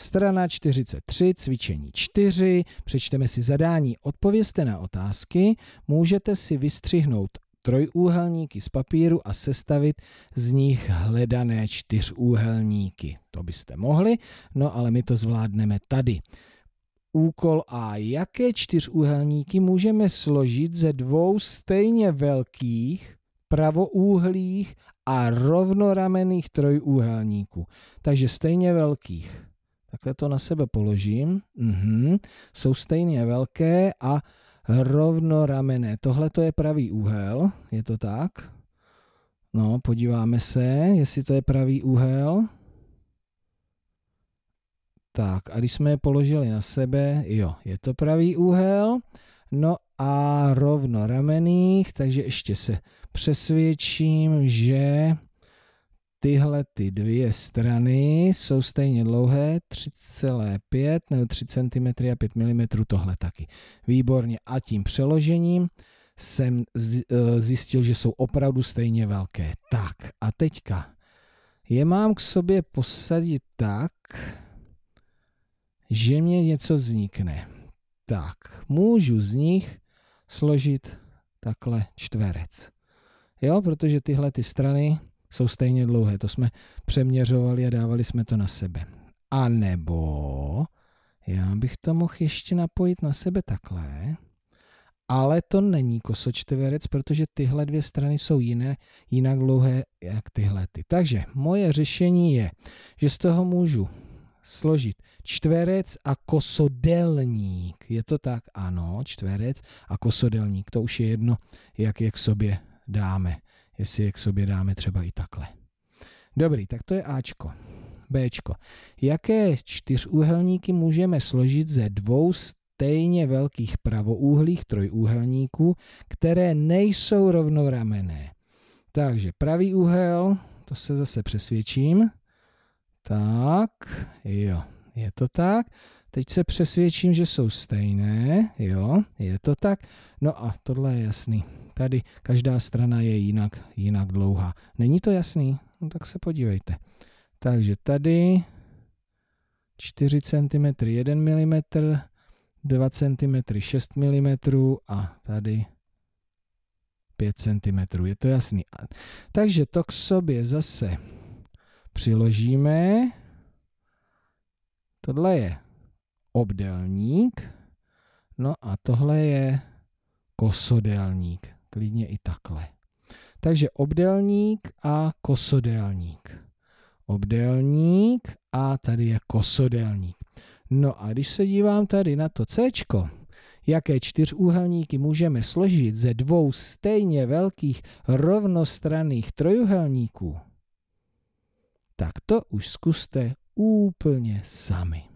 Strana 43, cvičení 4, přečteme si zadání, odpovězte na otázky, můžete si vystřihnout trojúhelníky z papíru a sestavit z nich hledané čtyřúhelníky. To byste mohli, no ale my to zvládneme tady. Úkol A. Jaké čtyřúhelníky můžeme složit ze dvou stejně velkých pravoúhlých a rovnoramenných trojúhelníků? Takže stejně velkých. Takhle to na sebe položím. Mhm. Jsou stejně velké a rovnoramené. Tohle to je pravý úhel, je to tak? No, podíváme se, jestli to je pravý úhel. Tak, a když jsme je položili na sebe, jo, je to pravý úhel. No a rovno ramených, takže ještě se přesvědčím, že tyhle ty dvě strany jsou stejně dlouhé, 3,5 nebo 3 cm a 5 mm tohle taky. Výborně. A tím přeložením jsem eh, zjistil, že jsou opravdu stejně velké. Tak a teďka je mám k sobě posadit tak, že mě něco vznikne. Tak, můžu z nich složit takhle čtverec. Jo, protože tyhle ty strany jsou stejně dlouhé. To jsme přeměřovali a dávali jsme to na sebe. A nebo já bych to mohl ještě napojit na sebe takhle, ale to není kosočtverec, protože tyhle dvě strany jsou jiné, jinak dlouhé jak tyhle ty. Takže moje řešení je, že z toho můžu složit čtverec a kosodelník. Je to tak? Ano, čtverec a kosodelník. To už je jedno, jak je k sobě dáme jestli je k sobě dáme třeba i takhle. Dobrý, tak to je Ačko. Bčko. Jaké čtyřúhelníky můžeme složit ze dvou stejně velkých pravoúhlých trojúhelníků, které nejsou rovnoramené? Takže pravý úhel, to se zase přesvědčím. Tak, jo, je to tak. Teď se přesvědčím, že jsou stejné, jo, je to tak. No a tohle je jasný. Tady každá strana je jinak, jinak dlouhá. Není to jasný? No tak se podívejte. Takže tady 4 cm 1 mm, 2 cm 6 mm a tady 5 cm. Je to jasný. Takže to k sobě zase přiložíme Tohle je obdelník, no a tohle je kosodelník, klidně i takhle. Takže obdelník a kosodelník. Obdelník a tady je kosodelník. No a když se dívám tady na to C, jaké čtyřúhelníky můžeme složit ze dvou stejně velkých rovnostranných trojuhelníků, tak to už zkuste úplne sami.